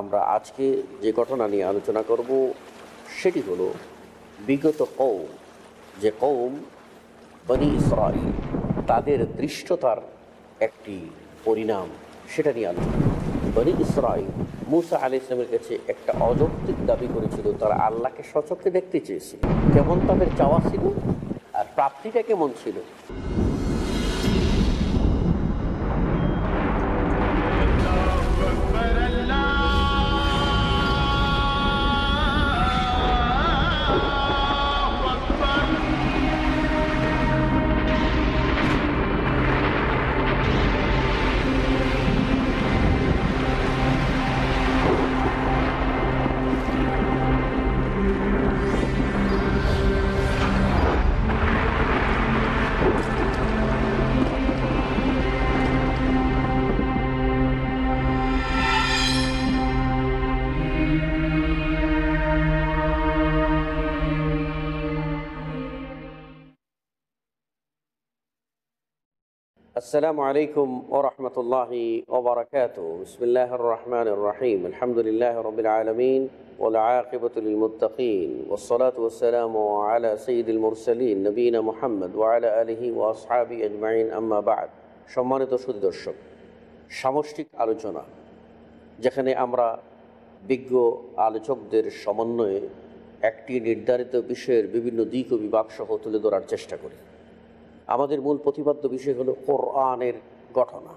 আমরা আজকে যে ঘটনা নিয়ে আলোচনা করব সেটি হলো বিগত কৌম যে কৌম বনি ইসরায়েল তাদের দৃষ্টতার একটি পরিণাম সেটা নিয়ে আলোচনা বনি ইসরায়েল মুসা আলি ইসলামের কাছে একটা অযৌক্তিক দাবি করেছিল তারা আল্লাহকে সচক্ষে দেখতে চেয়েছিল কেমন তাদের চাওয়া ছিল আর প্রাপ্তিটা কেমন ছিল السلام عليكم ورحمة الله وبركاته بسم الله الرحمن الرحيم الحمد لله رب العالمين والعاقبة للمتقين والصلاة والسلام على سيد المرسلين نبينا محمد وعلى آله وأصحابه أجمعين أما بعد সম্মানিত সুদী দর্শক সামষ্টিক আলোচনা যেখানে আমরা বিজ্ঞ আলোচকদের সমন্বয়ে একটি নির্ধারিত اكتين বিভিন্ন بشير ببنو ديكو তুলে ধরার চেষ্টা করি আমাদের মূল প্রতিপাদ্য বিষয় হলো কোরআনের ঘটনা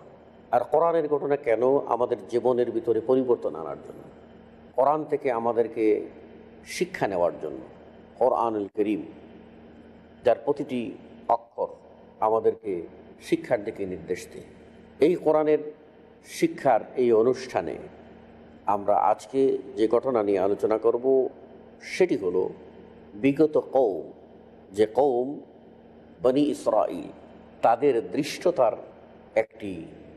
আর কোরআনের ঘটনা কেন আমাদের জীবনের ভিতরে পরিবর্তন আনার জন্য কোরআন থেকে আমাদেরকে শিক্ষা নেওয়ার জন্য কোরআনুল করিম যার প্রতিটি অক্ষর আমাদেরকে শিক্ষার দিকে নির্দেশ দেয় এই কোরআনের শিক্ষার এই অনুষ্ঠানে আমরা আজকে যে ঘটনা নিয়ে আলোচনা করব সেটি হলো বিগত কৌম যে কৌম বনি ইসরাইল তাদের দৃষ্টতার একটি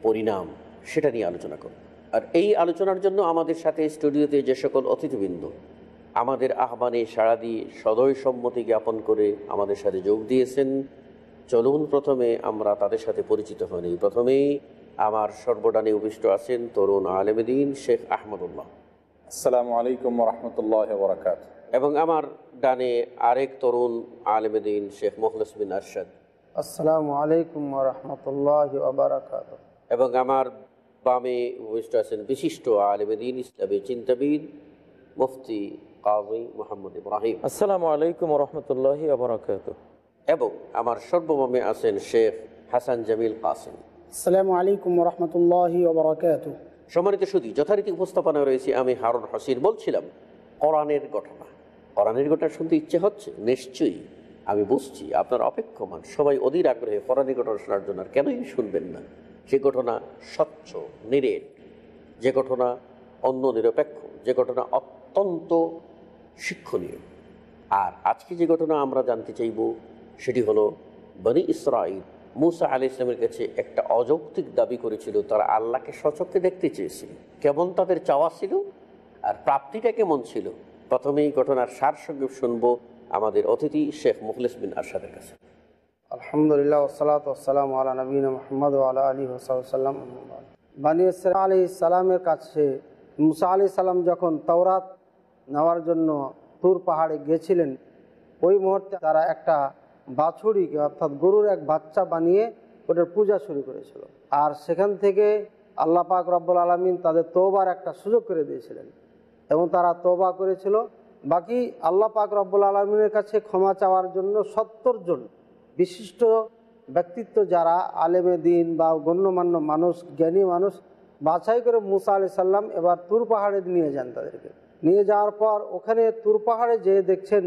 পরিণাম সেটা নিয়ে আলোচনা করব আর এই আলোচনার জন্য আমাদের সাথে স্টুডিওতে যে সকল অতিথিবৃন্দ আমাদের আহ্বানে সাড়া দিয়ে সদয় সম্মতি জ্ঞাপন করে আমাদের সাথে যোগ দিয়েছেন চলুন প্রথমে আমরা তাদের সাথে পরিচিত হইনি প্রথমেই আমার সর্বডানে অভিষ্ট আছেন তরুণ আলমদিন শেখ আহমদুল্লাহ আসসালামু আলাইকুম রহমতুল্লাহ বরাকাত এবং আমার ডানে আরেক তরুণ আলমদিন শেখ মুখলিস বিন আরশাদ আসসালামু আলাইকুম রহমতুল্লাহ এবং আমার বামে উপবিষ্ট আছেন বিশিষ্ট আলমদিন ইসলামী চিন্তাবিদ মুফতি কাজী মোহাম্মদ ইব্রাহিম আসসালামু আলাইকুম রহমতুল্লাহ এবং আমার সর্বমমে আছেন শেখ হাসান জামিল কাসিম আসসালামু আলাইকুম রহমতুল্লাহ সম্মানিত সুদী যথারীতি উপস্থাপনা রয়েছে আমি হারুন হাসিন বলছিলাম কোরআনের ঘটনা ফরানের ঘটনা শুনতে ইচ্ছে হচ্ছে নিশ্চয়ই আমি বুঝছি আপনার অপেক্ষমান সবাই অধীর আগ্রহে কোরআনের ঘটনা শোনার জন্য আর কেনই শুনবেন না সে ঘটনা স্বচ্ছ নিরেট যে ঘটনা অন্য নিরপেক্ষ যে ঘটনা অত্যন্ত শিক্ষণীয় আর আজকে যে ঘটনা আমরা জানতে চাইব সেটি হলো বনি ইসরাইল মুসা আলি ইসলামের কাছে একটা অযৌক্তিক দাবি করেছিল তারা আল্লাহকে সচক্ষে দেখতে চেয়েছিল কেমন তাদের চাওয়া ছিল আর প্রাপ্তিটা কেমন ছিল প্রথমেই ঘটনার সারসংক্ষেপ শুনব আমাদের অতিথি শেখ মুখলেস বিন আরশাদের কাছে আলহামদুলিল্লাহ ওসালাত আলা আলী সালামের কাছে মুসা আলি সালাম যখন তওরাত নেওয়ার জন্য তুর পাহাড়ে গেছিলেন ওই মুহূর্তে তারা একটা বাছুরিকে অর্থাৎ গরুর এক বাচ্চা বানিয়ে ওটার পূজা শুরু করেছিল আর সেখান থেকে আল্লাপাক রব্বুল আলমিন তাদের তোবার একটা সুযোগ করে দিয়েছিলেন এবং তারা তবা করেছিল বাকি আল্লাহ পাক রব্বুল আলমিনের কাছে ক্ষমা চাওয়ার জন্য সত্তর জন বিশিষ্ট ব্যক্তিত্ব যারা আলেমে দিন বা গণ্যমান্য মানুষ জ্ঞানী মানুষ বাছাই করে মুসা আলি সাল্লাম এবার তুর পাহাড়ে নিয়ে যান তাদেরকে নিয়ে যাওয়ার পর ওখানে তুর পাহাড়ে যেয়ে দেখছেন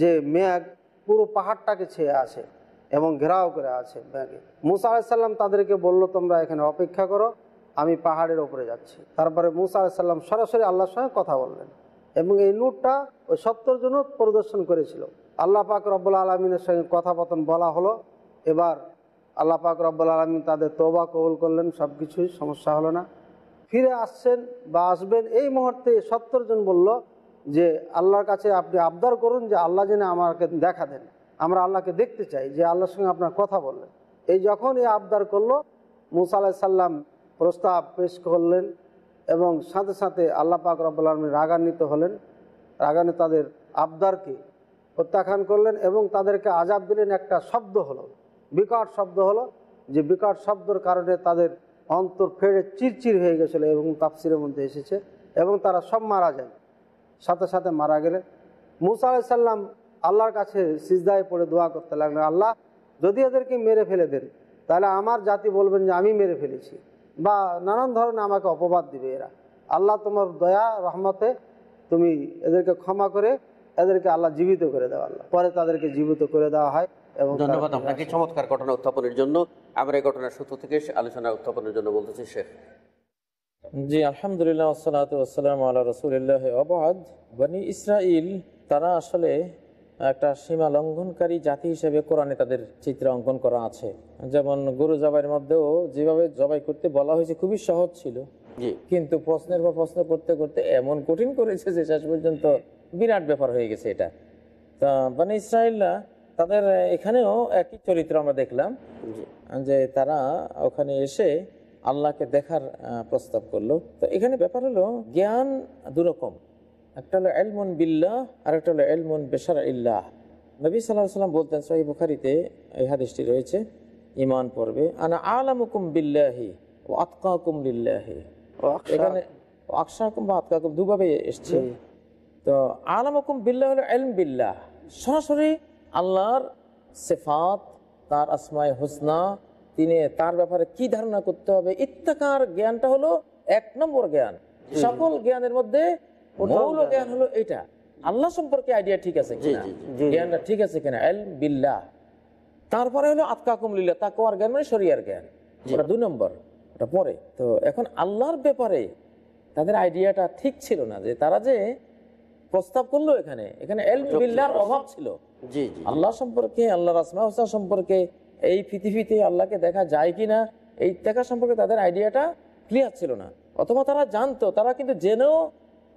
যে ম্যাগ পুরো পাহাড়টাকে ছেয়ে আছে এবং ঘেরাও করে আছে ম্যাগে মুসা সাল্লাম তাদেরকে বলল তোমরা এখানে অপেক্ষা করো আমি পাহাড়ের ওপরে যাচ্ছি তারপরে মুসা আলাইসাল্লাম সরাসরি আল্লাহর সঙ্গে কথা বললেন এবং এই নূরটা ওই সত্তর জন প্রদর্শন করেছিল আল্লাহ পাক রব্বুল আলমিনের সঙ্গে কথাপতন বলা হলো এবার আল্লাহ পাক রব্বুল আলমিন তাদের তোবা কবুল করলেন সব কিছুই সমস্যা হলো না ফিরে আসছেন বা আসবেন এই মুহূর্তে সত্তর জন বলল যে আল্লাহর কাছে আপনি আবদার করুন যে আল্লাহ যেন আমাকে দেখা দেন আমরা আল্লাহকে দেখতে চাই যে আল্লাহর সঙ্গে আপনার কথা বললেন এই যখন এই আবদার করলো মুসা আলাহ সাল্লাম প্রস্তাব পেশ করলেন এবং সাথে সাথে আল্লাহ পাক রব্বুল আলমী রাগান্বিত হলেন রাগানে তাদের আবদারকে প্রত্যাখ্যান করলেন এবং তাদেরকে আজাব দিলেন একটা শব্দ হলো বিকট শব্দ হলো যে বিকট শব্দর কারণে তাদের অন্তর ফেড়ে চিরচির হয়ে গেছিলো এবং তাফসিরের মধ্যে এসেছে এবং তারা সব মারা যায় সাথে সাথে মারা গেলেন মুসা আলাইসাল্লাম আল্লাহর কাছে সিজদায় পড়ে দোয়া করতে লাগলেন আল্লাহ যদি এদেরকে মেরে ফেলে দেন তাহলে আমার জাতি বলবেন যে আমি মেরে ফেলেছি বা নানান ধরনের আমাকে অপবাদ দিবে এরা আল্লাহ তোমার দয়া রহমতে তুমি এদেরকে ক্ষমা করে এদেরকে আল্লাহ জীবিত করে দেওয়া আল্লাহ পরে তাদেরকে জীবিত করে দেওয়া হয় এবং ধন্যবাদ আপনাকে চমৎকার ঘটনা উত্থাপনের জন্য আমরা এই ঘটনার সূত্র থেকে আলোচনা উত্থাপনের জন্য বলতেছি শেখ জি আলহামদুলিল্লাহ আসসালাম আল্লাহ রসুলিল্লাহ অবাদ বনি ইসরাইল তারা আসলে একটা সীমা লঙ্ঘনকারী জাতি হিসেবে কোরআনে তাদের চিত্র অঙ্কন করা আছে যেমন গরু জবাইয়ের মধ্যেও যেভাবে জবাই করতে বলা হয়েছে খুবই সহজ ছিল কিন্তু প্রশ্নের পর প্রশ্ন করতে করতে এমন কঠিন করেছে যে শেষ পর্যন্ত বিরাট ব্যাপার হয়ে গেছে এটা তা মানে ইসরায়েলরা তাদের এখানেও একই চরিত্র আমরা দেখলাম যে তারা ওখানে এসে আল্লাহকে দেখার প্রস্তাব করলো তো এখানে ব্যাপার হলো জ্ঞান দুরকম একটা হলো এলমন বিল্লাহ আর একটা হলো এলমন বেসার ইল্লাহ নবী সাল্লাহ সাল্লাম বলতেন সাহি বুখারিতে এই হাদিসটি রয়েছে ইমান পর্বে আনা আলামুকুম বিল্লাহি ও আতকাকুম লিল্লাহি এখানে আকসাকুম বা আতকাকুম দুভাবে এসছে তো আলামুকুম বিল্লাহ হলো এলম বিল্লাহ সরাসরি আল্লাহর সেফাত তার আসমায় হোসনা তিনি তার ব্যাপারে কি ধারণা করতে হবে ইত্তাকার জ্ঞানটা হলো এক নম্বর জ্ঞান সকল জ্ঞানের মধ্যে মৌল জ্ঞান হলো এটা আল্লাহ সম্পর্কে আইডিয়া ঠিক আছে জ্ঞানটা ঠিক আছে কিনা এল বিল্লাহ তারপরে হলো আতকা কুমলিল্লা তাকোয়ার জ্ঞান মানে সরিয়ার জ্ঞান ওটা দুই নম্বর ওটা পরে তো এখন আল্লাহর ব্যাপারে তাদের আইডিয়াটা ঠিক ছিল না যে তারা যে প্রস্তাব করলো এখানে এখানে এল বিল্লার অভাব ছিল আল্লাহ সম্পর্কে আল্লাহ রাসমা হোসা সম্পর্কে এই পৃথিবীতে আল্লাহকে দেখা যায় কিনা এই দেখা সম্পর্কে তাদের আইডিয়াটা ক্লিয়ার ছিল না অথবা তারা জানতো তারা কিন্তু জেনেও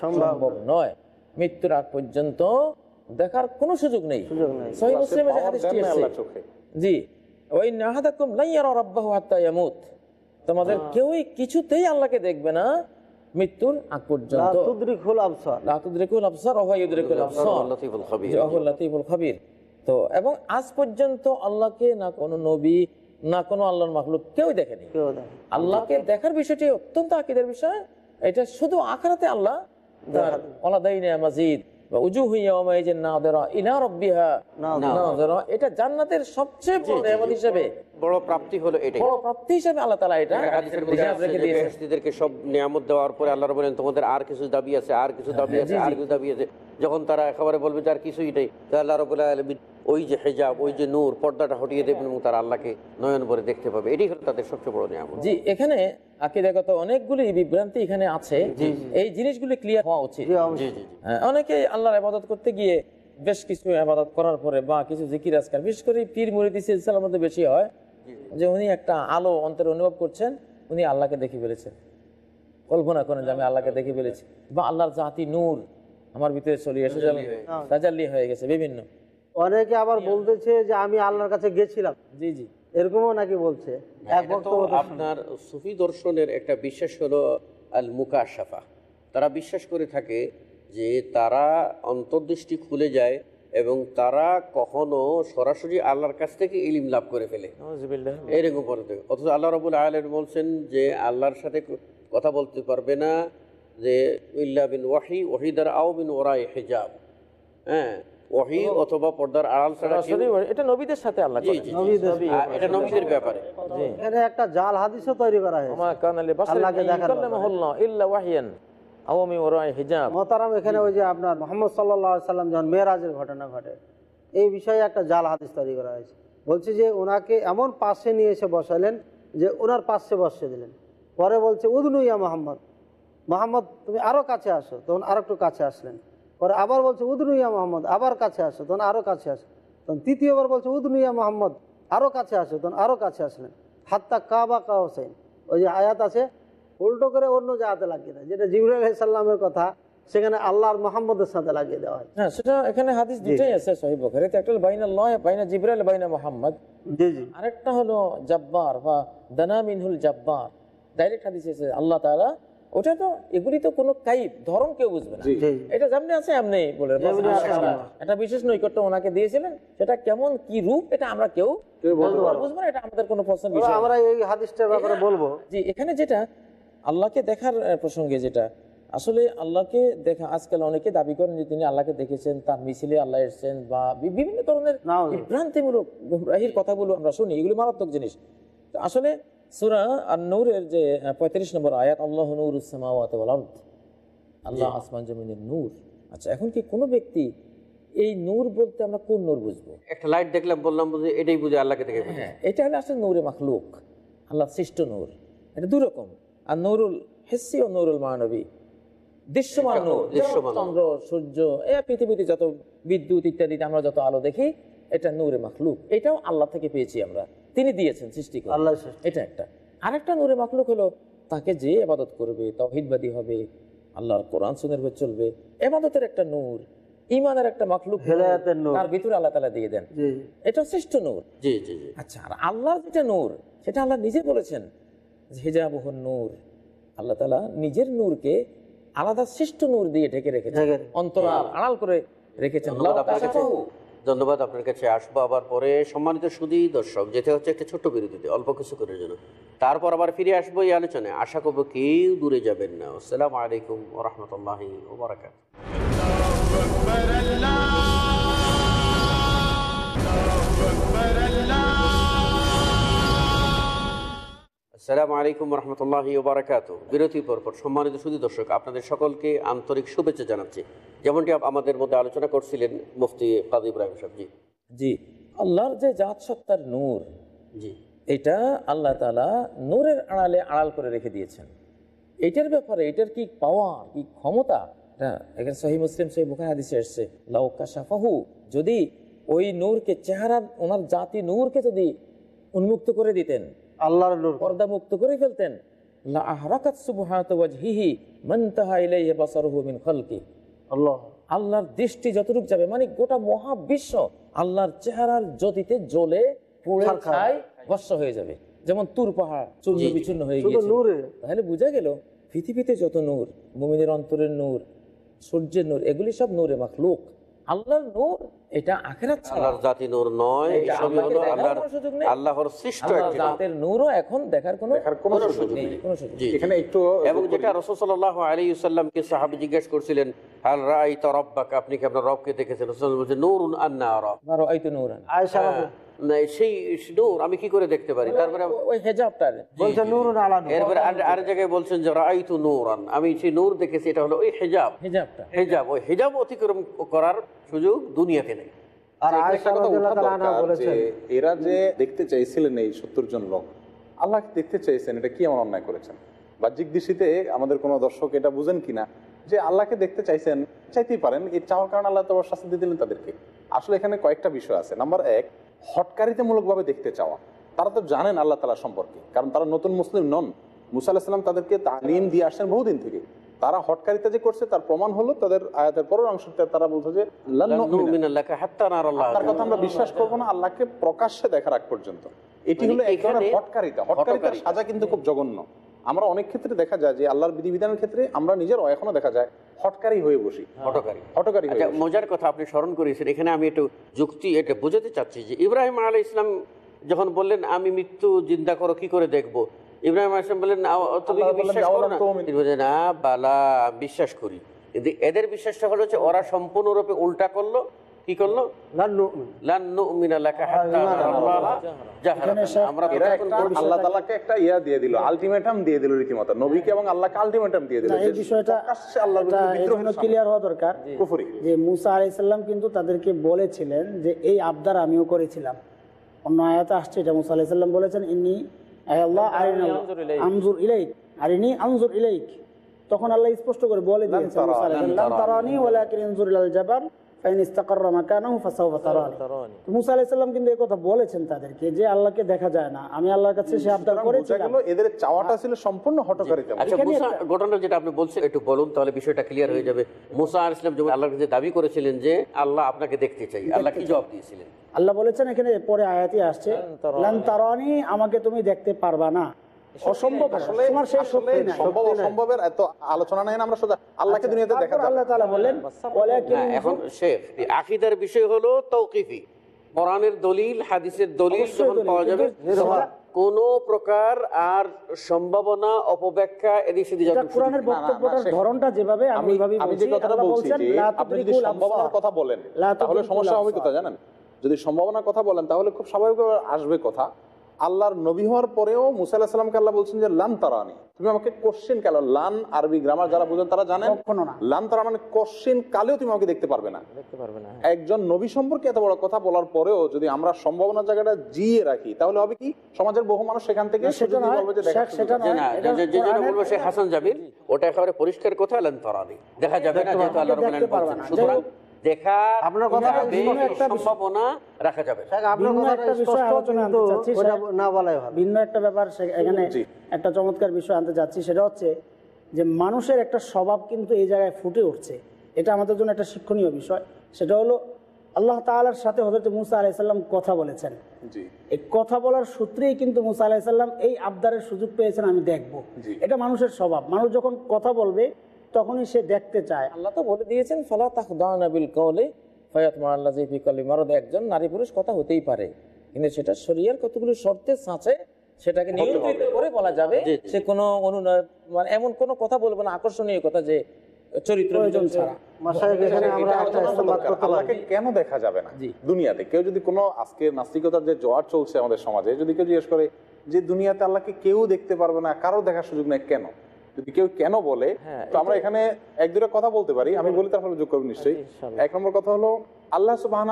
সম্ভব নয় মৃত্যুর আগ পর্যন্ত দেখার কোনো সুযোগ নেই জি ওই তোমাদের হ্যাঁ। কেউই কিছুতেই আল্লাহকে দেখবে না মৃত্যুর আগ পর্যন্ত তো এবং আজ পর্যন্ত আল্লাহকে না কোনো নবী না কোনো আল্লাহর মাহলুক কেউ দেখেনি আল্লাহকে দেখার বিষয়টি অত্যন্ত আকিদের বিষয় এটা শুধু আখারাতে আল্লাহ আর কিছু দাবি আছে আর কিছু দাবি হ্যাঁ, আছে আর কিছু দাবি আছে যখন তারা একেবারে বলবে যার কিছুই নেই আল্লাহ রবুল্লাহ ওই যে হেজাব ওই যে নূর পর্দাটা হটিয়ে দেবেন এবং তারা আল্লাহকে নয়ন করে দেখতে পাবে এটাই হলো তাদের সবচেয়ে বড় নিয়ামত জি এখানে আকিদাগত অনেকগুলি বিভ্রান্তি এখানে আছে এই জিনিসগুলি ক্লিয়ার হওয়া উচিত হ্যাঁ, অনেকে আল্লাহর আবাদত করতে গিয়ে বেশ কিছু আবাদত করার পরে বা কিছু জিকির আজকাল বিশেষ করে পীর মুরিদি সিলসালার মধ্যে বেশি হয় যে উনি একটা আলো অন্তরে অনুভব করছেন উনি আল্লাহকে দেখে ফেলেছেন কল্পনা করেন যে আমি আল্লাহকে দেখে ফেলেছি বা আল্লাহর জাতি নূর আমার ভিতরে চলে এসে রাজাল্লি হয়ে গেছে বিভিন্ন অনেকে আবার বলতেছে যে আমি আল্লাহর কাছে গেছিলাম জি জি এরকমও নাকি বলছে এক আপনার সুফি দর্শনের একটা বিশ্বাস হলো আল মুকাশাফা তারা বিশ্বাস করে থাকে যে তারা অন্তর্দৃষ্টি খুলে যায় এবং তারা কখনো সরাসরি আল্লাহর কাছ থেকে ইলিম লাভ করে ফেলে এরকম পরে অথচ আল্লাহ রবুল আয়ালের বলছেন যে আল্লাহর সাথে কথা বলতে পারবে না যে ইল্লা বিন ওয়াহি ওয়াহিদার আও বিন ওরাই হেজাব হ্যাঁ জাল তৈরি করা এখানে ওই যে আপনার মোহাম্মদ সাল্লাল্লাহু সাল্লাম যখন ঘটনা ঘটে এই বিষয়ে একটা জাল হাদিস তৈরি করা হয়েছে বলছে যে ওনাকে এমন পাশে নিয়ে এসে বসালেন যে ওনার পাশে বসিয়ে দিলেন পরে বলছে উদনুইয়া মোহাম্মদ মোহাম্মদ তুমি আরো কাছে আসো তখন আরো একটু কাছে আসলেন পরে আবার বলছে উদনুইয়া মোহাম্মদ আবার কাছে আসো তখন আরও কাছে আসে তখন তৃতীয়বার বলছে উদনুইয়া মোহাম্মদ আরও কাছে আসো তখন আরও কাছে আসলেন হাত্তা কাবা কা হোসেন ওই যে আয়াত আছে উল্টো করে অন্য জায়গাতে লাগিয়ে দেয় যেটা জিবুল আলাইসাল্লামের কথা সেখানে আল্লাহর মোহাম্মদের সাথে লাগিয়ে দেওয়া হয় হ্যাঁ সেটা এখানে হাদিস দুটোই আছে সহি বখারিতে একটা বাইনা নয় বাইনা জিবরাল বাইনা মোহাম্মদ জি জি আরেকটা হলো জব্বার বা দানামিনহুল জব্বার ডাইরেক্ট হাদিস আছে আল্লাহ তালা ওটা তো এগুলি তো কোনো কাইব ধরম কেউ বুঝবে না এটা যেমনি আছে এমনি বলে আচ্ছা, আচ্ছা। এটা বিশেষ নৈকট্য ওনাকে দিয়েছিলেন সেটা কেমন কি রূপ এটা আমরা কেউ বুঝবো না এটা আমাদের কোনো পছন্দ আমরা এই হাদিসটার ব্যাপারে বলবো জি এখানে যেটা আল্লাহকে দেখার প্রসঙ্গে যেটা আসলে আল্লাহকে দেখা আজকাল অনেকে দাবি করেন যে তিনি আল্লাহকে দেখেছেন তার মিছিলে আল্লাহ এসছেন বা বিভিন্ন ধরনের বিভ্রান্তিমূলক কথাগুলো আমরা শুনি এগুলি মারাত্মক জিনিস আসলে সুরা আর নূরের যে পঁয়ত্রিশ নম্বর আয়াত আল্লাহ নূর উসামাওয়াত আল্লাহ আসমান জমিনের নূর আচ্ছা এখন কি কোনো ব্যক্তি এই নূর বলতে আমরা কোন নূর বুঝবো একটা লাইট দেখলাম বললাম বুঝে এটাই বুঝে আল্লাহকে দেখে হ্যাঁ এটা হলো আসলে নূরে মাখলুক আল্লাহ সৃষ্ট নূর এটা দুরকম আর নৌরুল হেসি ও নৌরুল মানবী দৃশ্যমান নূর চন্দ্র সূর্য এ পৃথিবীতে যত বিদ্যুৎ ইত্যাদিতে আমরা যত আলো দেখি এটা নূরে মাখলুক এটাও আল্লাহ থেকে পেয়েছি আমরা তিনি দিয়েছেন সৃষ্টি করে আল্লাহ এটা একটা আরেকটা নূরে মাকলুক হলো তাকে যে আবাদত করবে তহিদবাদী হবে আল্লাহর কোরআন সুনের হয়ে চলবে এবাদতের একটা নূর ইমানের একটা তার ভিতরে আল্লাহ তালা দিয়ে দেন এটা শ্রেষ্ঠ নূর আচ্ছা আর আল্লাহ যেটা নূর সেটা আল্লাহ নিজে বলেছেন হেজাবহ নূর আল্লাহ তালা নিজের নূরকে আলাদা শ্রেষ্ঠ নূর দিয়ে ঢেকে রেখেছেন অন্তরাল আড়াল করে রেখেছেন ধন্যবাদ আপনার কাছে আসবো আবার পরে সম্মানিত সুদী দর্শক যেতে হচ্ছে একটা ছোট্ট বিরতিতে অল্প কিছু করার জন্য তারপর আবার ফিরে আসবো এই আলোচনায় আশা করবো কেউ দূরে যাবেন না আসসালামু আলাইকুম রহমতুল্লাহ ওবরাকাত সালামু আলাইকুম রহমতুল্লাহ বারাকাত বিরতির পরপর সম্মানিত সুদী দর্শক আপনাদের সকলকে আন্তরিক শুভেচ্ছা জানাচ্ছি যেমনটি আমাদের মধ্যে আলোচনা করছিলেন মুফতি কাদি ইব্রাহিম সাহেব জি আল্লাহর যে জাত সত্তার নূর জি এটা আল্লাহ তালা নূরের আড়ালে আড়াল করে রেখে দিয়েছেন এটার ব্যাপারে এটার কি পাওয়ার কি ক্ষমতা এখানে সহি মুসলিম সহি বুখার হাদিসে এসছে লাউকা শাফাহু যদি ওই নূরকে চেহারা ওনার জাতি নূরকে যদি উন্মুক্ত করে দিতেন আল্লাহর নূর পর্দা মুক্ত করে ফেলতেন লা আহরাকাত সুবহাত ওয়াজহিহি মান তাহা ইলাইহি বাসারুহু মিন খালকি আল্লাহ আল্লাহর দৃষ্টি যতটুকু যাবে মানে গোটা মহাবিশ্ব আল্লাহর চেহারার জ্যোতিতে জ্বলে পুড়ে খায় বর্ষ হয়ে যাবে যেমন তুর পাহাড় চূর্ণ বিচূর্ণ হয়ে গিয়েছে তাহলে বোঝা গেল পৃথিবীতে যত নূর মুমিনের অন্তরের নূর সূর্যের নূর এগুলি সব নূরে মাখলুক আল্লাহর নূর এটা আখেরাত জাতি নূর নয় আল্লাহর নূরও এখন দেখার কোনো কোনো সুযোগ নেই এখানে একটু এবং যেটা জিজ্ঞেস করছিলেন আপনি কি আপনার রবকে দেখেছেন রাসূল আন্না সেই নূর আমি কি করে দেখতে পারি তারপরে মানে ওই আলা এরপরে আর জায়গায় বলছেন যে নূরান আমি সেই নূর দেখেছি এটা হলো ওই হেজাব হেজাবটা হেজাব ওই হেজাব অতিক্রম করার সুযোগ দুনিয়াতে নেই আর এরা যে দেখতে চাইছিলেন এই জন লোক আল্লাহ দেখতে চাইছেন এটা কি এমন অন্যায় করেছেন বাহ্যিক দৃষ্টিতে আমাদের কোনো দর্শক এটা বুঝেন কিনা যে আল্লাহকে দেখতে চাইছেন চাইতেই পারেন এই চাওয়ার কারণ আল্লাহ তো শাস্তি দিলেন তাদেরকে আসলে এখানে কয়েকটা বিষয় আছে নাম্বার এক হটকারিতামূলকভাবে দেখতে চাওয়া তারা তো জানেন আল্লাহ তালা সম্পর্কে কারণ তারা নতুন মুসলিম নন মুসা আলাহিসাম তাদেরকে তালিম দিয়ে আসছেন বহুদিন থেকে তারা হটকারিতা যে করছে তার প্রমাণ হলো তাদের আয়াতের পরের অংশটা তারা বলতো যে কথা আমরা বিশ্বাস করবো না আল্লাহকে প্রকাশ্যে দেখার আগ পর্যন্ত এটি মানে হলো এক হটকারিতা হটকারিতার সাজা কিন্তু খুব জঘন্য আমরা অনেক ক্ষেত্রে দেখা যায় যে আল্লাহর বিধিবিধানের ক্ষেত্রে আমরা নিজেরও এখনো দেখা যায় হটকারী হয়ে বসি হটকারী হ্যাঁ। হটকারী আচ্ছা মজার কথা আপনি স্মরণ করিয়েছেন এখানে আমি একটু যুক্তি এটা বোঝাতে চাচ্ছি যে ইব্রাহিম আলাই ইসলাম যখন বললেন আমি মৃত্যু জিন্দা করো কি করে দেখব ইব্রাহিম আসলাম বললেন তুমি বিশ্বাস করো না বালা বিশ্বাস করি কিন্তু এদের বিশ্বাসটা হলো হচ্ছে ওরা সম্পূর্ণরূপে উল্টা করলো কি করলো এই বলেছিলেন যে এই আবদার আমিও করেছিলাম অন্য আয়াত আসছে এটা মুসা আলাইসাল্লাম বলেছেন ইনি আমজুর ইলাইক আর ইনি আমজুর ইলাইক তখন আল্লাহ স্পষ্ট করে বলে দিয়েছেন মুসা আলাইসাল্লাম কিন্তু কথা বলেছেন তাদেরকে যে দেখা যায় না আমি আল্লাহর কাছে চাওয়াটা ছিল সম্পূর্ণ আচ্ছা, মুসা যেটা আপনি বলছেন একটু বলুন তাহলে বিষয়টা ক্লিয়ার হয়ে যাবে মুসা দাবি করেছিলেন যে আল্লাহ আপনাকে দেখতে চাই আল্লাহ কি জবাব দিয়েছিলেন আল্লাহ বলেছেন এখানে পরে আয়াতি আসছে আমাকে তুমি দেখতে পারবা না আচ্ছা, হ্যাঁ, হ্যাঁ, হ্যাঁ, কোন প্রকার আর সম্ভাবনা অপব্যাখ্যা কোরআনের বক্তব্যটার ধরনটা যেভাবে আমি বলছি আপনি কথা বলেন তাহলে সমস্যা হবে কোথা জানেন যদি সম্ভাবনার কথা বলেন তাহলে খুব স্বাভাবিক আসবে কথা আল্লাহর নবী হওয়ার পরেও মুসা আল্লাহ সাল্লামকে আল্লাহ বলছেন যে লান তারানি তুমি আমাকে কোশ্চেন কাল লান আরবি গ্রামার যারা বোঝেন তারা জানে লান তারা মানে কোশ্চেন কালেও তুমি আমাকে দেখতে পারবে না দেখতে পারবে না হ্যাঁ। একজন নবী সম্পর্কে এত বড় কথা বলার পরেও যদি আমরা সম্ভাবনার জায়গাটা জিয়ে রাখি তাহলে হবে কি সমাজের বহু মানুষ সেখান থেকে হাসান জাবির ওটা একেবারে পরিষ্কার কথা লান তারানি দেখা যাবে না যেহেতু আল্লাহ সুতরাং একটা এখানে একটা চমৎকার বিষয় আনতে চাচ্ছি সেটা হচ্ছে যে মানুষের একটা স্বভাব কিন্তু এই জায়গায় ফুটে উঠছে এটা আমাদের জন্য একটা শিক্ষণীয় বিষয় সেটা হলো আল্লাহ তালার সাথে হজরত মুসা আলাইসাল্লাম কথা বলেছেন এই কথা বলার সূত্রেই কিন্তু মুসা আলাইসাল্লাম এই আবদারের সুযোগ পেয়েছেন আমি দেখব এটা মানুষের স্বভাব মানুষ যখন কথা বলবে তখনই সে দেখতে চায় আল্লাহ তো বলে দিয়েছেন ফলা তাহদানাবিল কৌলে ফয়াত জি কলি মারদ একজন নারী পুরুষ কথা হতেই পারে কিন্তু সেটা শরিয়ার কতগুলো শর্তের সাঁচে সেটাকে নিয়ন্ত্রিত করে বলা যাবে সে কোনো অনুনয় মানে এমন কোনো কথা বলবে না আকর্ষণীয় কথা যে চরিত্র কেন দেখা যাবে না দুনিয়াতে কেউ যদি কোনো নাস্তিকতার যে জোয়ার চলছে আমাদের সমাজে যদি কেউ জিজ্ঞেস করে যে দুনিয়াতে আল্লাহকে কেউ দেখতে পারবে না কারো দেখার সুযোগ নেই কেন যদি কেউ কেন বলে হ্যাঁ, তো আমরা এখানে এক দুটো কথা বলতে পারি আমি বলি তারপরে যোগ করবো নিশ্চয়ই আচ্ছা, এক নম্বর কথা হলো আল্লাহ সুবাহ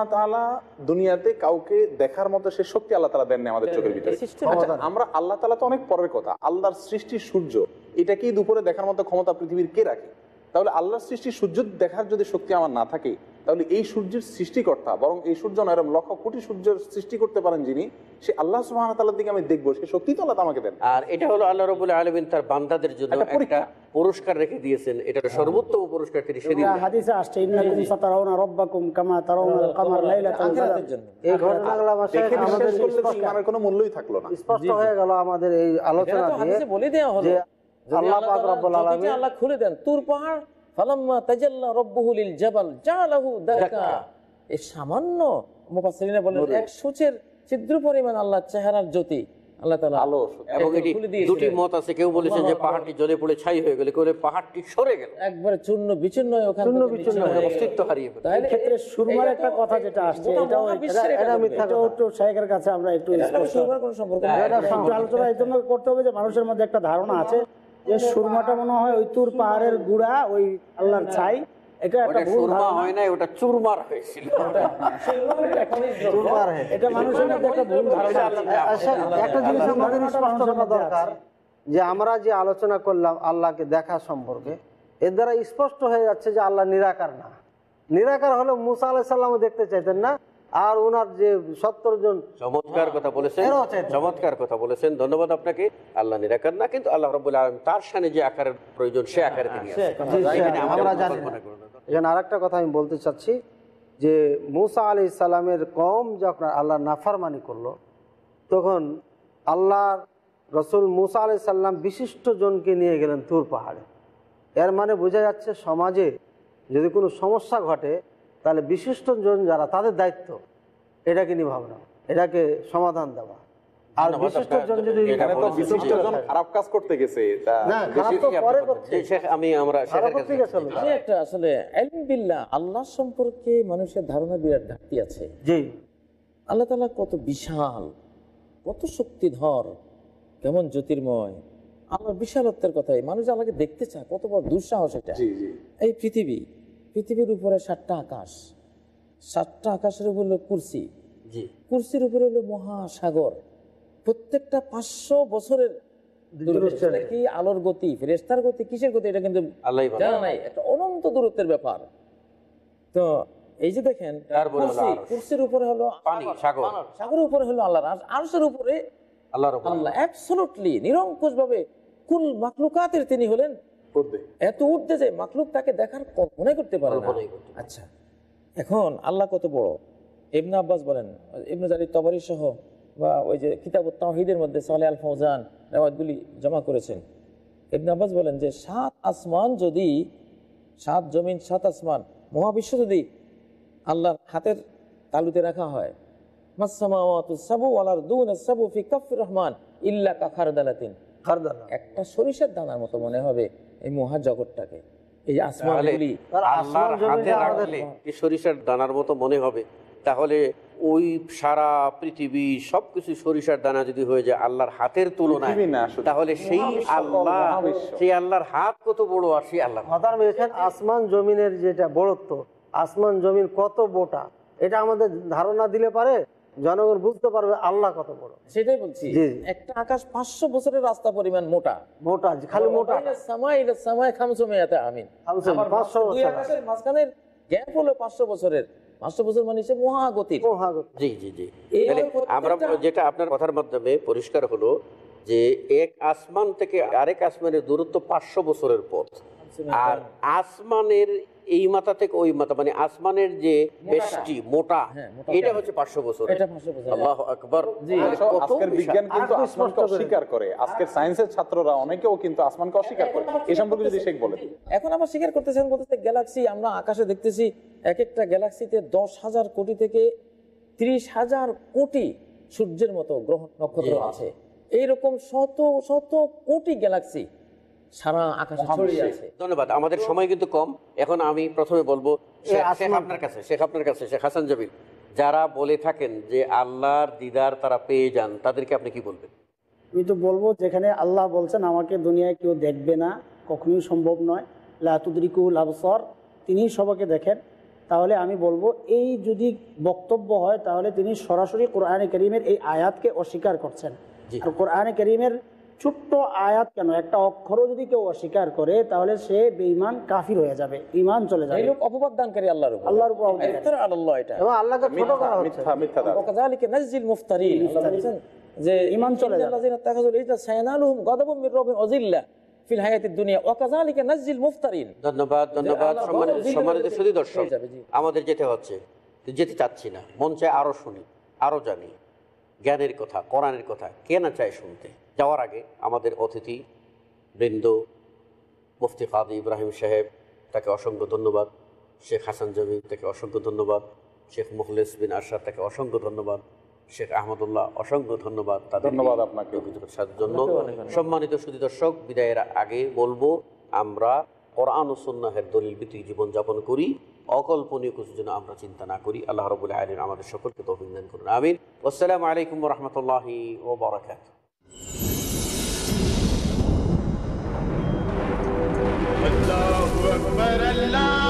দুনিয়াতে কাউকে দেখার মতো সে শক্তি আল্লাহ তালা দেননি আমাদের চোখের ভিতরে আচ্ছা, আমরা আল্লাহ তালা তো অনেক পরের কথা আল্লাহর সৃষ্টি সূর্য এটাকেই দুপুরে দেখার মতো ক্ষমতা পৃথিবীর কে রাখে তাহলে আল্লাহর সৃষ্টি সূর্য দেখার যদি শক্তি আমার না থাকে তাহলে এই সূর্যের সৃষ্টিকর্তা বরং এই সূর্য না এরকম লক্ষ কোটি সূর্যের সৃষ্টি করতে পারেন যিনি সে আল্লাহ সুহান তাল্লার দিকে আমি দেখবো সে সত্যি তো আল্লাহ আমাকে দেন আর এটা হলো আল্লাহ রবুল্লাহ আলমিন তার বান্দাদের জন্য একটা পুরস্কার রেখে দিয়েছেন এটা সর্বোত্তম পুরস্কার তিনি সেদিন হাদিসে আসছে ইন্নাকুম সাতারাউনা রাব্বাকুম কামা তারাউনা আল কামার লাইলাতাল বদর এই ঘর বাংলা ভাষায় আমাদের ইসলামের কোনো মূল্যই থাকলো না স্পষ্ট হয়ে গেল আমাদের এই আলোচনা দিয়ে বলে দেওয়া হলো যে আল্লাহ পাক রব্বুল আলামিন আল্লাহ খুলে দেন তুর পাহাড় ফালাম্মা তাজাল্লা জাবাল জালাহু দাকা এই সামান্য মুফাসসিরিনা বলেন এক সূচের ছিদ্র পরিমাণ আল্লাহর চেহারার জ্যোতি পড়ে ছাই হয়ে পাহাড়টি সরে একবারে চূর্ণ অস্তিত্ব হারিয়ে ক্ষেত্রে সুরমার একটা কথা যেটা আসছে একটু কাছে আমরা একটু আলোচনা করতে হবে যে মানুষের মধ্যে একটা ধারণা আছে যে সুরমাটা মনে হয় ওই তুর পাহাড়ের গুড়া ওই আল্লাহর ছাই এটা একটা হয় না মানুষের মধ্যে একটা আচ্ছা, জিনিস করা দরকার যে আমরা যে আলোচনা করলাম আল্লাহকে দেখা সম্পর্কে এর দ্বারা স্পষ্ট হয়ে যাচ্ছে যে আল্লাহ নিরাকার না নিরাকার হলে মুসা আলাহ সাল্লামও দেখতে চাইতেন না আর ওনার যে সত্তর জন চমৎকার কথা বলেছেন চমৎকার কথা বলেছেন ধন্যবাদ আপনাকে আল্লাহ নিরাকার না কিন্তু আল্লাহ রব আলম তার সামনে যে আকারের প্রয়োজন সে আকারে এখানে আর একটা কথা আমি বলতে চাচ্ছি যে মুসা আলি ইসালামের কম যখন আল্লাহ নাফারমানি করলো তখন আল্লাহ রসুল মুসা আলি সাল্লাম বিশিষ্ট জনকে নিয়ে গেলেন তুর পাহাড়ে এর মানে বোঝা যাচ্ছে সমাজে যদি কোনো সমস্যা ঘটে তাহলে বিশিষ্ট জন যারা তাদের দায়িত্ব এটাকে নিয়ে ভাবনা এটাকে সমাধান দেওয়া আর সম্পর্কে মানুষের ধারণা বিরাট ঘাটতি আছে আল্লাহ তালা কত বিশাল কত কেমন জ্যোতির্ময় আল্লাহ বিশালত্বের কথাই মানুষ আল্লাহকে দেখতে চায় কত বড় দুঃসাহস এটা এই পৃথিবী পৃথিবীর উপরে সাতটা আকাশ সাতটা আকাশের উপর হলো কুর্সি কুর্সির উপরে হলো মহাসাগর প্রত্যেকটা পাঁচশো বছরের কি আলোর গতি ফেরেস্তার গতি কিসের গতি এটা কিন্তু জানা নাই একটা অনন্ত দূরত্বের ব্যাপার তো এই যে দেখেন কুরসির উপরে হলো সাগরের উপরে হলো আল্লাহর আরশের উপরে আল্লাহ আল্লাহ অ্যাবসলুটলি নিরঙ্কুশ ভাবে কুল মাকলুকাতের তিনি হলেন এত উঠতে যে মাকলুক তাকে দেখার কল্পনাই করতে পারে আচ্ছা এখন আল্লাহ কত বড় ইবনা আব্বাস বলেন ইবনু জারি তবরি সহ বা ওই যে কিতাবুত তাহিদের মধ্যে সালে আল ফৌজান রেওয়াতগুলি জমা করেছেন ইবনা আব্বাস বলেন যে সাত আসমান যদি সাত জমিন সাত আসমান মহাবিশ্ব যদি আল্লাহর হাতের তালুতে রাখা হয় রহমান ইল্লা একটা সরিষার দানার মতো মনে হবে এই মহা জগৎটাকে এই আসমানগুলি সরিষার দানার মতো মনে হবে তাহলে ওই সারা পৃথিবী সবকিছু সরিষার দানা যদি হয়ে যায় আল্লাহর হাতের তুলনায় তাহলে সেই আল্লাহ সেই আল্লাহর হাত কত বড় আর সেই আল্লাহ আসমান জমিনের যেটা বড়ত্ব আসমান জমিন কত বোটা এটা আমাদের ধারণা দিলে পারে জনগণ বুঝতে পারবে আল্লাহ কত বড় সেটাই বলছি একটা আকাশ পাঁচশো বছরের রাস্তা পরিমাণ মোটা মোটা খালি মোটা সময় সময় খামসুমেয়াতে আমিন পাঁচশো মাঝখানের গ্যাপ হলো পাঁচশো বছরের মানে মানে যেটা আপনার কথার মাধ্যমে পরিষ্কার হলো যে এক আসমান থেকে আরেক আসমানের দূরত্ব পাঁচশো বছরের আসমানের এই মাথা থেকে ওই মাথা মানে আসমানের যে বেষ্টি হ্যাঁ, মোটা এটা হচ্ছে পাঁচশো বছর আল্লাহ আকবর আজকের বিজ্ঞান কিন্তু আসমানকে অস্বীকার করে আজকের সায়েন্সের ছাত্ররা অনেকেও কিন্তু আসমানকে অস্বীকার করে সম্পর্কে যদি শেখ বলে এখন স্বীকার করতেছেন গ্যালাক্সি আমরা আকাশে দেখতেছি এক একটা গ্যালাক্সিতে দশ হাজার কোটি থেকে ত্রিশ হাজার কোটি সূর্যের মতো গ্রহ নক্ষত্র আছে এইরকম শত শত কোটি গ্যালাক্সি সারা আকাশে ছড়িয়ে আছে ধন্যবাদ আমাদের সময় কিন্তু কম এখন আমি প্রথমে বলবো শেখ আপনার কাছে শেখ আপনার কাছে শেখ হাসান জবির যারা বলে থাকেন যে আল্লাহর দিদার তারা পেয়ে যান তাদেরকে আপনি কি বলবেন আমি তো বলবো যেখানে আল্লাহ বলছেন আমাকে দুনিয়ায় কেউ দেখবে না কখনোই সম্ভব নয় লাতুদ্রিকুল আবসর তিনি সবাইকে দেখেন তাহলে আমি বলবো এই যদি বক্তব্য হয় তাহলে তিনি সরাসরি কোরআনে করিমের এই আয়াতকে অস্বীকার করছেন আর কোরআনে করিমের ছোট্ট আয়াত কেন একটা অক্ষরও যদি কেউ অস্বীকার করে তাহলে সে বেঈমান কাফির হয়ে যাবে ইমান চলে যাবে লোক অপবাদ দানকারী আল্লাহর উপর আল্লাহর উপর আল্লাহ এটা এবং আল্লাহকে ছোট করা হচ্ছে মিথ্যা ওয়াকাযালিকা নাজিল মুফতারিন যে ইমান চলে যাবে আল্লাযিনা তাকাজুল ইজলা সায়ানালুহুম গাদাবুম মির রাব্বিহিম ওয়াজিল্লা ফিল হায়াতিদ দুনিয়া ওয়াকাযালিকা নাজিল মুফতারিন ধন্যবাদ ধন্যবাদ সম্মানিত সম্মানিত সুধী দর্শক আমাদের যেতে হচ্ছে যেতে চাচ্ছি না মন চায় আরো শুনি আরো জানি জ্ঞানের কথা কোরআনের কথা কে না চায় শুনতে যাওয়ার আগে আমাদের অতিথি বৃন্দ মুফতি কাদি ইব্রাহিম সাহেব তাকে অসংখ্য ধন্যবাদ শেখ হাসান জমির তাকে অসংখ্য ধন্যবাদ শেখ মুখলেস বিন আশার তাকে অসংখ্য ধন্যবাদ শেখ আহমদুল্লাহ অসংখ্য ধন্যবাদ ধন্যবাদ আপনাকে জন্য সম্মানিত সুদী দর্শক বিদায়ের আগে বলবো আমরা কোরআন ও সন্ন্যাহের দলিল ভিত্তিক জীবনযাপন করি অকল্পনীয় কিছু যেন আমরা চিন্তা না করি আল্লাহ রবুল্লা আলম আমাদের সকলকে তৌফিক দান করুন আমিন আসসালামু আলাইকুম রহমতুল্লাহি ও বরাকাত الله أكبر الله